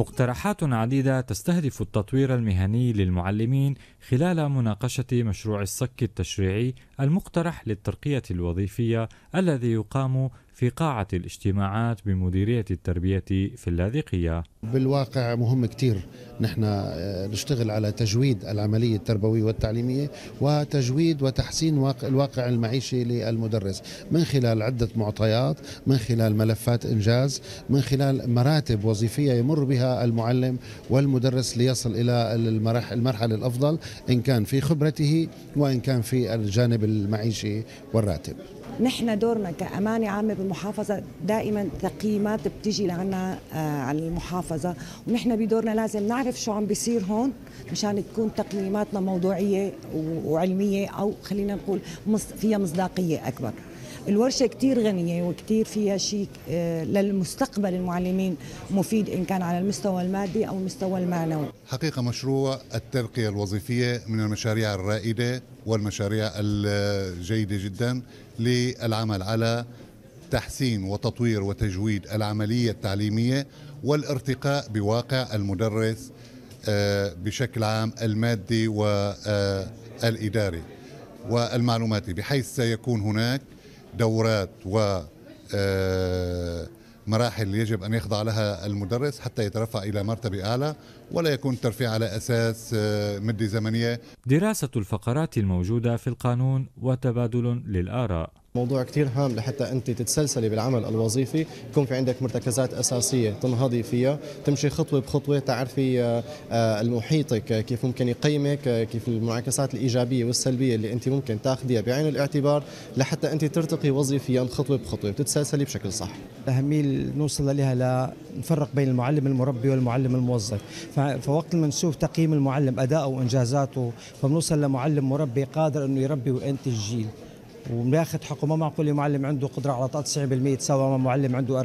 مقترحات عديدة تستهدف التطوير المهني للمعلمين خلال مناقشة مشروع الصك التشريعي المقترح للترقية الوظيفية الذي يقام في قاعة الاجتماعات بمديرية التربية في اللاذقية بالواقع مهم كتير نحن آه، نشتغل على تجويد العملية التربوية والتعليمية وتجويد وتحسين الواقع المعيشي للمدرس من خلال عدة معطيات من خلال ملفات إنجاز من خلال مراتب وظيفية يمر بها المعلم والمدرس ليصل إلى المرحلة الأفضل إن كان في خبرته وإن كان في الجانب المعيشي والراتب نحن دورنا كأمانة عامة بالمحافظة دائما تقييمات بتيجي لعنا آه، على المحافظة ونحن بدورنا لازم نعرف شو عم بيصير هون مشان تكون تقييماتنا موضوعية وعلمية أو خلينا نقول فيها مصداقية أكبر الورشه كتير غنيه وكتير فيها شيء آه، للمستقبل المعلمين مفيد ان كان على المستوى المادي او المستوى المعنوي حقيقة مشروع الترقية الوظيفية من المشاريع الرائدة والمشاريع الجيدة جدا للعمل على تحسين وتطوير وتجويد العملية التعليمية والارتقاء بواقع المدرس آه، بشكل عام المادي والإداري والمعلوماتي بحيث سيكون هناك دورات و آه، مراحل يجب أن يخضع لها المدرس حتى يترفع إلى مرتبة أعلى ولا يكون الترفيع على أساس آه، مدة زمنية دراسة الفقرات الموجودة في القانون وتبادل للآراء موضوع كثير هام لحتى انت تتسلسلي بالعمل الوظيفي، يكون في عندك مرتكزات اساسيه تنهضي فيها، تمشي خطوه بخطوه تعرفي آه، آه، المحيطك آه، كيف ممكن يقيمك، كيف المنعكسات الايجابيه والسلبيه اللي انت ممكن تاخذيها بعين الاعتبار لحتى انت ترتقي وظيفيا خطوه بخطوه، تتسلسلي بشكل صح. الاهميه اللي نوصل لها لنفرق بين المعلم المربي والمعلم الموظف، فوقت ما نشوف تقييم المعلم اداؤه وانجازاته فبنوصل لمعلم مربي قادر انه يربي وينتج جيل. وماخذ حقه ما معقول معلم عنده قدره على 90% تساوى مع معلم عنده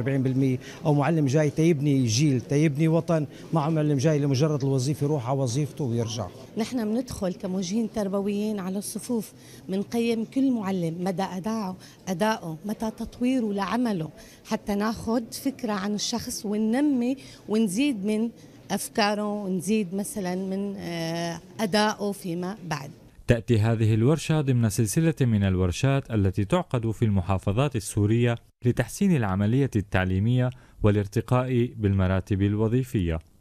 40% او معلم جاي تيبني جيل تيبني وطن مع معلم جاي لمجرد الوظيفه يروح على وظيفته ويرجع نحن بندخل كموجهين تربويين على الصفوف بنقيم كل معلم مدى اداؤه اداؤه متى تطويره لعمله حتى ناخذ فكره عن الشخص وننمي ونزيد من افكاره ونزيد مثلا من آه، اداؤه فيما بعد تأتي هذه الورشة ضمن سلسلة من الورشات التي تعقد في المحافظات السورية لتحسين العملية التعليمية والارتقاء بالمراتب الوظيفية